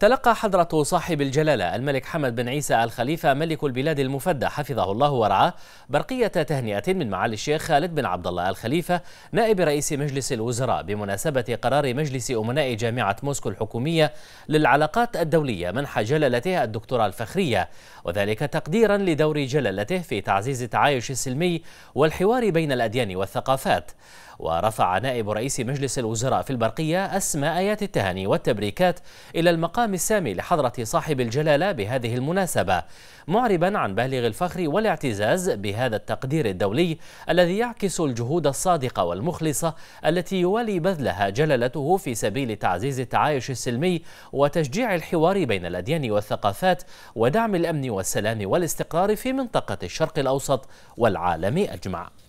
تلقى حضرة صاحب الجلالة الملك حمد بن عيسى الخليفة ملك البلاد المفدى حفظه الله ورعاه برقية تهنئة من معالي الشيخ خالد بن عبد الله الخليفة نائب رئيس مجلس الوزراء بمناسبة قرار مجلس أمناء جامعة موسكو الحكومية للعلاقات الدولية منح جلالته الدكتوراه الفخرية وذلك تقديرا لدور جلالته في تعزيز التعايش السلمي والحوار بين الأديان والثقافات ورفع نائب رئيس مجلس الوزراء في البرقية أسماء آيات التهاني والتبريكات إلى المقام المقام السامي لحضرة صاحب الجلالة بهذه المناسبة معربا عن بالغ الفخر والاعتزاز بهذا التقدير الدولي الذي يعكس الجهود الصادقة والمخلصة التي يوالي بذلها جلالته في سبيل تعزيز التعايش السلمي وتشجيع الحوار بين الأديان والثقافات ودعم الأمن والسلام والاستقرار في منطقة الشرق الأوسط والعالم أجمع